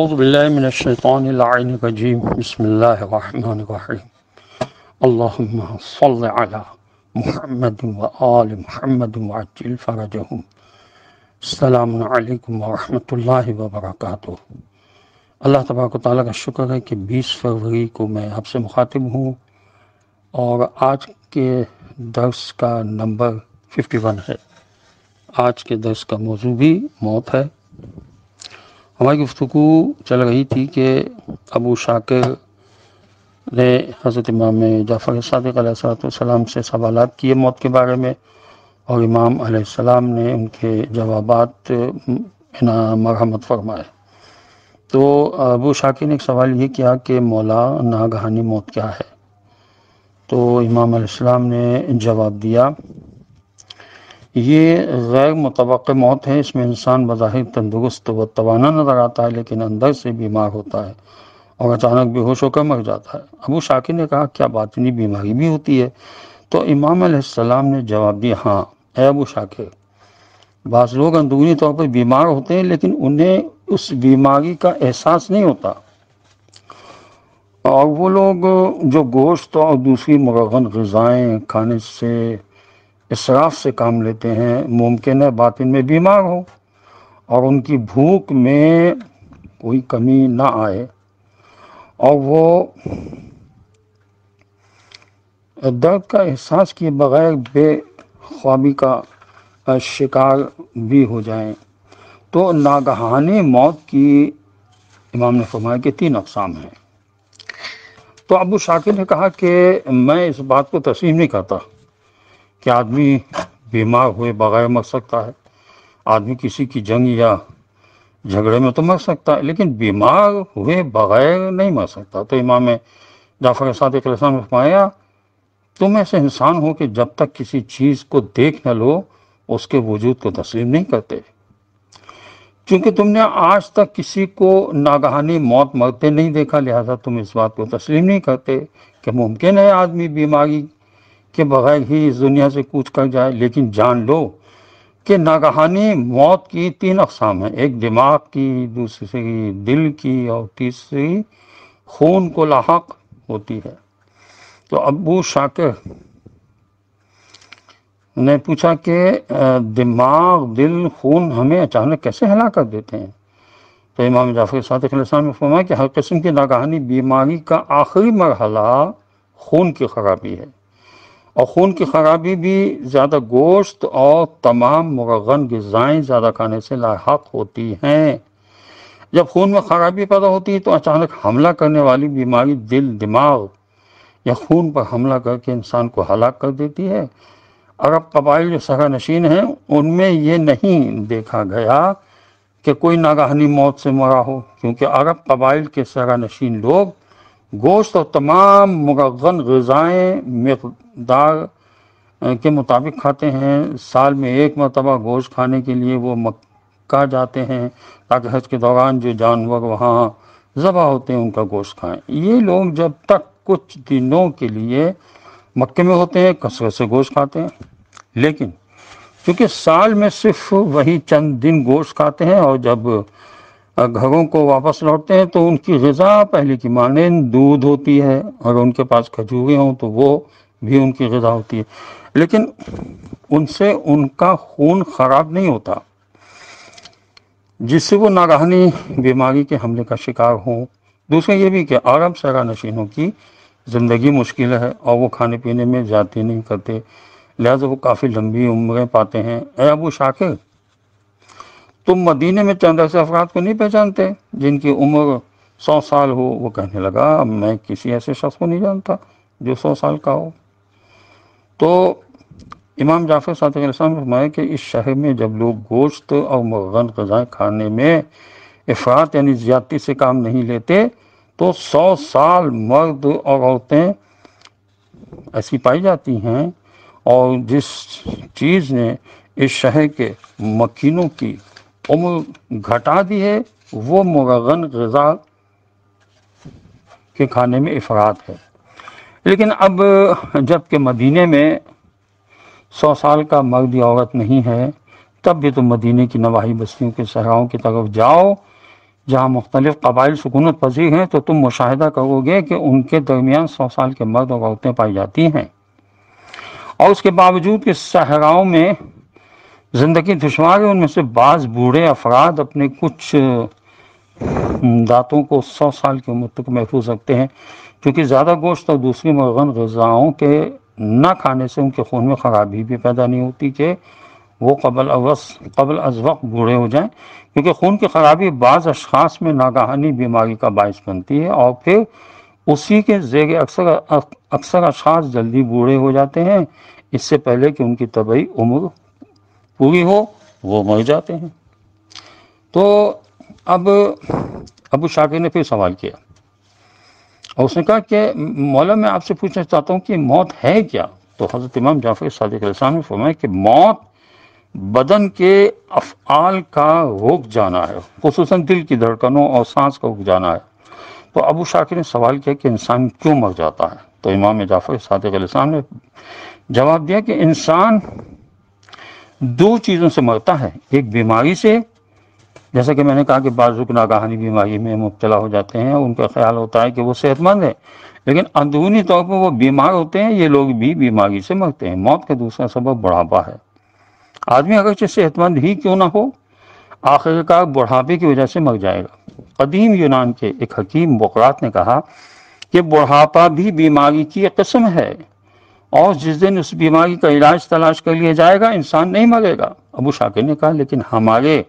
अज़बिल्लिनशैतरजीम बसमीम अल्लाम सल अल्लाह तबाक ताली का शुक्र है कि बीस फरवरी को मैं आपसे मुखातिब हूँ और आज के दर्स का नंबर वन है आज के दर्स का मौजू भी मौत है हमारी गुफ्तु चल रही थी कि अबू शाकिर ने हज़रत इमाम जाफ़र सदक से सवाल किए मौत के बारे में और इमाम आसमाम ने उनके जवाब मरहमत फरमाए तो अबू शाकिर ने एक सवाल ये किया कि मौला नागहानी मौत क्या है तो इमाम ने जवाब दिया ये गैर मुतव मौत है इसमें इंसान बज़ाहिर तंदुरुस्त व तोाना नज़र आता है लेकिन अंदर से बीमार होता है और अचानक बेहोश होकर मर जाता है अबू शाकिर ने कहा क्या बातनी बीमारी भी होती है तो इमाम अलैहिस्सलाम ने जवाब दिया हाँ ए अबू शाकिर बस लोग अंदरूनी तौर पर बीमार होते हैं लेकिन उन्हें उस बीमारी का एहसास नहीं होता और वो लोग जो गोश्त और दूसरी मरगन गज़ाएँ खाने से इसराफ से काम लेते हैं मुमकिन है बातिन में बीमार हो और उनकी भूख में कोई कमी ना आए और वो दर्द का एहसास किए बगैर बेख्वाबी का शिकार भी हो जाए तो नागहानी मौत की इमाम ने फरमाया कि तीन अकसाम हैं तो अबू शाकिर ने कहा कि मैं इस बात को तस्लीम नहीं करता कि आदमी बीमार हुए बगैर मर सकता है आदमी किसी की जंग या झगड़े में तो मर सकता है लेकिन बीमार हुए बगैर नहीं मर सकता तो इमाम जाफर सादिक ने फरमाया तुम ऐसे इंसान हो कि जब तक किसी चीज़ को देख न लो उसके वजूद को तस्लीम नहीं करते क्योंकि तुमने आज तक किसी को नागहानी मौत मरते नहीं देखा लिहाजा तुम इस बात को तस्लीम नहीं करते कि मुमकिन है आदमी बीमारी के बगैर ही इस दुनिया से कूच कर जाए लेकिन जान लो कि नागहानी मौत की तीन अकसाम है एक दिमाग की दूसरी दिल की और तीसरी खून को लाक होती है तो अबू शाकिर ने पूछा कि दिमाग दिल खून हमें अचानक कैसे हला कर देते हैं तो इमाम जाफर साहब ने फरमाया कि हर किस्म की नागहानी बीमारी का आखिरी मरहला खून की खराबी है और खून की खराबी भी ज़्यादा गोश्त और तमाम मुरगन गज़ाएँ ज़्यादा खाने से लाक होती हैं जब खून में खराबी पैदा होती है तो अचानक हमला करने वाली बीमारी दिल दिमाग या खून पर हमला करके इंसान को हलाक कर देती है अरब कबाइल जो सरा नशीन हैं उनमें ये नहीं देखा गया कि कोई नागहानी मौत से मरा हो क्योंकि अरब कबाइल के सरा नशीन लोग गोश्त और तमाम मुगन गज़ाएँ मकदार के मुताबिक खाते हैं साल में एक मरतबा गोश्त खाने के लिए वो मक्का जाते हैं ताकि हज के दौरान जो जानवर वहाँ ज़बा होते हैं उनका गोश्त खाएं ये लोग जब तक कुछ दिनों के लिए मक्के में होते हैं कसरत से गोश्त खाते हैं लेकिन चूँकि साल में सिर्फ वही चंद दिन गोश्त खाते हैं और जब घरों को वापस लौटते हैं तो उनकी गज़ा पहले की माने दूध होती है और उनके पास खजूरें हों तो वो भी उनकी गज़ा होती है लेकिन उनसे उनका खून ख़राब नहीं होता जिससे वो नागहानी बीमारी के हमले का शिकार हों दूसरा ये भी कि आराम सरा नशीनों की ज़िंदगी मुश्किल है और वो खाने पीने में जाती नहीं करते लिहाजा वो काफ़ी लंबी उम्रें पाते हैं अबू शाकिर तुम मदीने में चंद ऐसे अफराद को नहीं पहचानते जिनकी उम्र सौ साल हो वो कहने लगा मैं किसी ऐसे शख्स को नहीं जानता जो सौ साल का हो तो इमाम जाफर सादिक फरमाया कि इस शहर में जब लोग गोश्त और मुर्गन गजाएँ खाने में अफरात यानी ज्यादती से काम नहीं लेते तो सौ साल मर्द और औरतें ऐसी पाई जाती हैं और जिस चीज़ ने इस शहर के मकीनों की उम्र घटा दी है वो मुगन गज़ा के खाने में अफराद है लेकिन अब जबकि मदीने में सौ साल का मर्द या औरत नहीं है तब भी तुम तो मदीने की नवाही बस्तियों के सहराओं की तरफ जाओ जहाँ मुख्तलिफ कबाइल सकूनत पसी हैं तो तुम मुशाहिदा करोगे कि उनके दरमियान सौ साल के मर्द और औरतें पाई जाती हैं और उसके बावजूद कि सहराओं में ज़िंदगी दुशवार है उनमें से बाज़ बूढ़े अफराद अपने कुछ दांतों को सौ साल की उम्र तक महफूज रखते हैं क्योंकि ज़्यादा गोश्त और दूसरी मगन गज़ाओं के ना खाने से उनके खून में ख़राबी भी पैदा नहीं होती कि वो कबल अवस कबल अज वक्त बूढ़े हो जाएं क्योंकि खून की ख़राबी बाज़ अशास में नागहानी बीमारी का बायस बनती है और फिर उसी के जेर अक्सर अक्सर अशास जल्दी बूढ़े हो जाते हैं इससे पहले कि उनकी तबई उम्र पूरी हो वो मर जाते हैं तो अब अबू शाकिर ने फिर सवाल किया और उसने कहा कि मौला मैं आपसे पूछना चाहता हूँ कि मौत है क्या तो हज़रत इमाम जाफर सदक ने फरमाया कि मौत बदन के अफ़ाल का रुक जाना है खसूस दिल की धड़कनों और सांस का रुक जाना है तो अबू शाकिर ने सवाल किया कि इंसान क्यों मर जाता है तो इमाम जाफर सदक ने जवाब दिया कि इंसान दो चीज़ों से मरता है एक बीमारी से जैसा कि मैंने कहा कि बाजुक नागहानी बीमारी में मुबतला हो जाते हैं उनका ख्याल होता है कि वो सेहतमंद है लेकिन अंदरूनी तौर पर वो बीमार होते हैं ये लोग भी बीमारी से मरते हैं मौत का दूसरा सबब बुढ़ापा है आदमी चाहे सेहतमंद ही क्यों ना हो आखिरकार बुढ़ापे की वजह से मर जाएगा कदीम यूनान के एक हकीम बकरात ने कहा कि बुढ़ापा भी बीमारी की एक कस्म है और जिस दिन उस बीमारी का इलाज तलाश कर लिए जाएगा इंसान नहीं मरेगा अबू शाकिर ने कहा लेकिन हमारे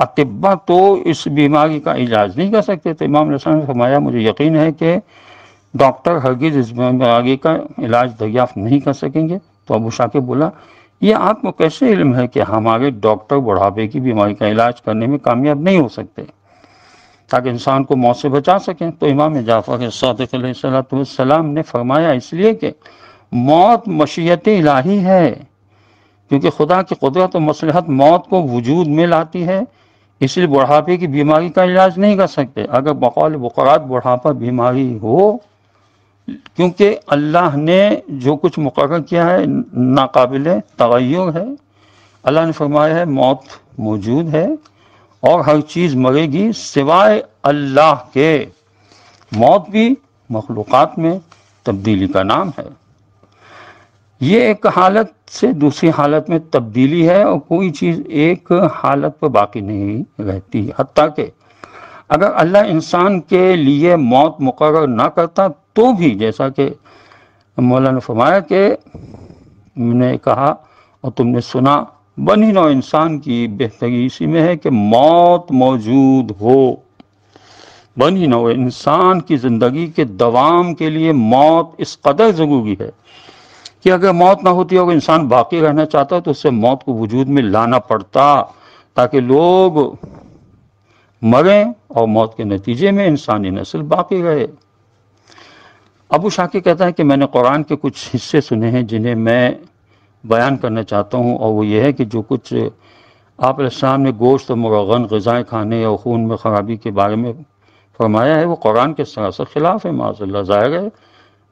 अतिबा तो इस बीमारी का इलाज नहीं कर सकते तो इमाम रसान ने फरमाया मुझे यकीन है कि डॉक्टर हरगिज इस बीमारी का इलाज दरियाफ्त नहीं कर सकेंगे तो अबू शाकिर बोला ये आपको कैसे इल्म है कि हमारे डॉक्टर बुढ़ापे की बीमारी का इलाज करने में कामयाब नहीं हो सकते ताकि इंसान को मौत से बचा सकें तो इमाम जाफ़र सदक सलाम ने फरमाया इसलिए कि मौत मशीयत इलाही है क्योंकि खुदा की कुदरत और मसलहत मौत को वजूद में लाती है इसलिए बुढ़ापे की बीमारी का इलाज नहीं कर सकते अगर बकौल बकरात बुढ़ापा बीमारी हो क्योंकि अल्लाह ने जो कुछ मुकर किया है नाकबिल तगैर है अल्लाह ने फरमाया है मौत मौजूद है और हर चीज़ मरेगी सिवाय अल्लाह के मौत भी मखलूक़ात में तब्दीली का नाम है ये एक हालत से दूसरी हालत में तब्दीली है और कोई चीज़ एक हालत पर बाकी नहीं रहती हती के अगर अल्लाह इंसान के लिए मौत मुकर ना करता तो भी जैसा कि मौलाना फरमाया कि मैंने कहा और तुमने सुना बनी नौ इंसान की बेहतरी इसी में है कि मौत मौजूद हो बनी नौ इंसान की ज़िंदगी के दवाम के लिए मौत इस कदर ज़रूरी है कि अगर मौत ना होती अगर इंसान बाकी रहना चाहता तो उससे मौत को वजूद में लाना पड़ता ताकि लोग मरें और मौत के नतीजे में इंसानी नस्ल बाकी रहे अबू शाकिर कहता है कि मैंने कुरान के कुछ हिस्से सुने हैं जिन्हें मैं बयान करना चाहता हूँ और वो ये है कि जो कुछ आप इस्लाम ने गोश्त और मुरगन गज़ाएँ खाने और खून में ख़राबी के बारे में फरमाया है वो कुरान के सरासर खिलाफ है माजल्ला ज़ाहिर है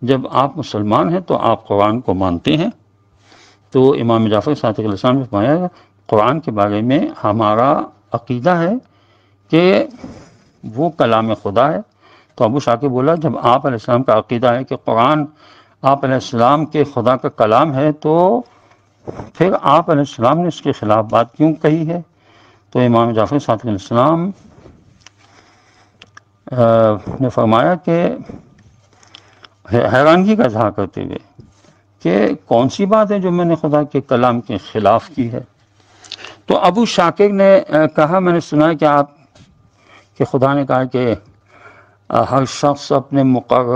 जब आप मुसलमान हैं तो आप कुरान को मानते हैं तो इमाम जाफ़र सातम ने फरमाया कुरान के बारे में हमारा अकीदा है कि वो कलाम खुदा है तो अबू शाकिब बोला जब आप का अकीदा है कि कुरान आप के खुदा का कलाम है तो फिर आप ने इसके ख़िलाफ़ बात क्यों कही है तो इमाम जाफ़र सातम ने फरमाया कि है, हैरानगी का इजहार करते हुए कि कौन सी बात है जो मैंने खुदा के कलाम के ख़िलाफ़ की है तो अबू शाकिर ने कहा मैंने सुना है कि आप कि खुदा ने कहा कि हर शख्स अपने मुकर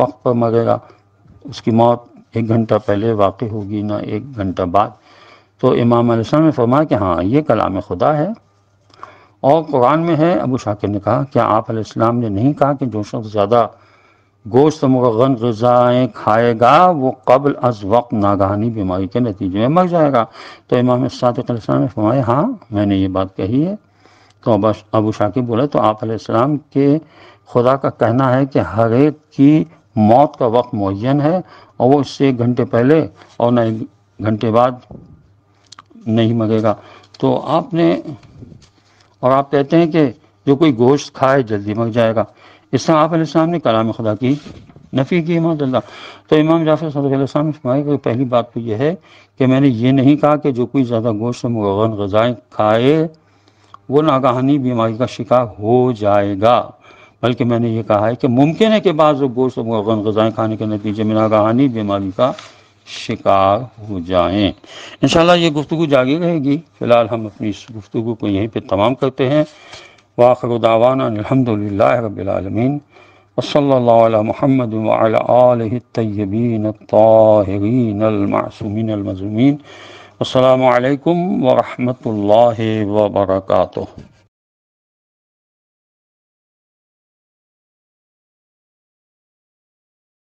वक्त पर मरेगा उसकी मौत एक घंटा पहले वाक़ होगी ना एक घंटा बाद तो इमाम अलैहिस्सलाम ने फरमाया कि हाँ ये कलाम खुदा है और कुरान में है अबू शाकिर ने कहा क्या आप ने नहीं कहा कि जो शख्स ज़्यादा गोश्त मुगन गज़ाएँ खाएगा वो कबल अज वक्त नागहानी बीमारी के नतीजे में मर जाएगा तो इमाम सादक़्लाम ने फरमाया हाँ मैंने ये बात कही है तो अब अबू शाकिब बोले तो आप आपाम के खुदा का कहना है कि हर एक की मौत का वक्त मुन है और वो इससे एक घंटे पहले और न एक घंटे बाद नहीं मगेगा तो आपने और आप कहते हैं कि जो कोई गोश्त खाए जल्दी मग जाएगा इससे आप ने कलाम खुदा की नफ़ी की इमाम तो इमाम जाफर सदकाम ने फरमाया पहली बात तो यह है कि मैंने ये नहीं कहा कि जो कोई ज़्यादा गोश्त मुगन गज़ाएँ खाए वो नागहानी बीमारी का शिकार हो जाएगा बल्कि मैंने ये कहा है कि मुमकिन है कि बाज़ गोश्त मुगन गज़ाएँ खाने के नतीजे में नागहानी बीमारी का शिकार हो जाए इन शह ये गुफ्तु जागी रहेगी फ़िलहाल हम अपनी इस गुफ्तु को यहीं पर तमाम करते हैं وآخر دعوانا أن الحمد لله رب العالمين وصلى الله على محمد وعلى آله الطيبين الطاهرين المعصومين المزومين والسلام عليكم ورحمة الله وبركاته